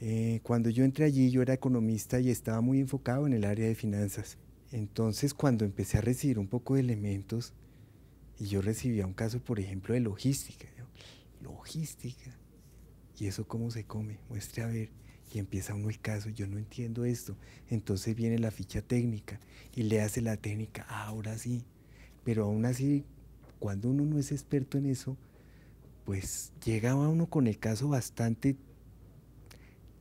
Eh, cuando yo entré allí, yo era economista y estaba muy enfocado en el área de finanzas. Entonces, cuando empecé a recibir un poco de elementos, y yo recibía un caso, por ejemplo, de logística. logística. ¿Y eso cómo se come? Muestre a ver. Y empieza uno el caso, yo no entiendo esto. Entonces viene la ficha técnica y le hace la técnica, ah, ahora sí. Pero aún así, cuando uno no es experto en eso, pues llegaba uno con el caso bastante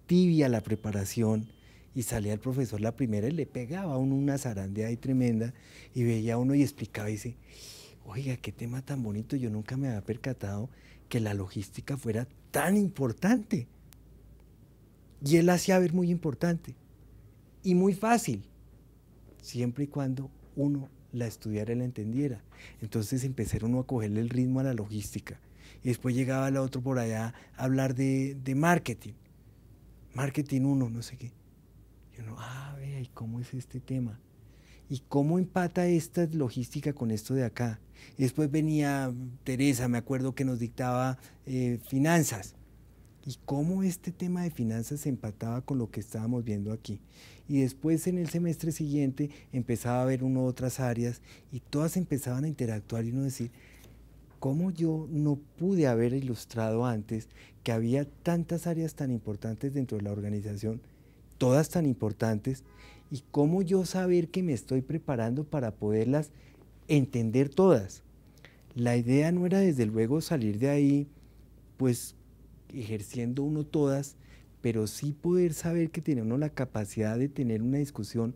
tibia la preparación y salía el profesor la primera y le pegaba a uno una zarandeada y tremenda y veía a uno y explicaba y dice, oiga, qué tema tan bonito, yo nunca me había percatado que la logística fuera tan importante. Y él hacía ver muy importante y muy fácil, siempre y cuando uno la estudiara y la entendiera. Entonces empezaron uno a cogerle el ritmo a la logística. Y después llegaba el otro por allá a hablar de marketing marketing uno no sé qué. Y no, ah, vea, ¿y cómo es este tema? ¿Y cómo empata esta logística con esto de acá? después venía Teresa, me acuerdo que nos dictaba eh, finanzas. ¿Y cómo este tema de finanzas se empataba con lo que estábamos viendo aquí? Y después en el semestre siguiente empezaba a ver uno otras áreas y todas empezaban a interactuar y uno decir, cómo yo no pude haber ilustrado antes que había tantas áreas tan importantes dentro de la organización, todas tan importantes, y cómo yo saber que me estoy preparando para poderlas entender todas. La idea no era desde luego salir de ahí, pues ejerciendo uno todas, pero sí poder saber que tiene uno la capacidad de tener una discusión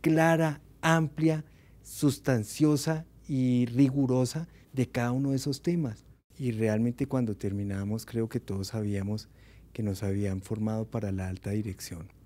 clara, amplia, sustanciosa y rigurosa de cada uno de esos temas. Y realmente cuando terminamos creo que todos sabíamos que nos habían formado para la alta dirección.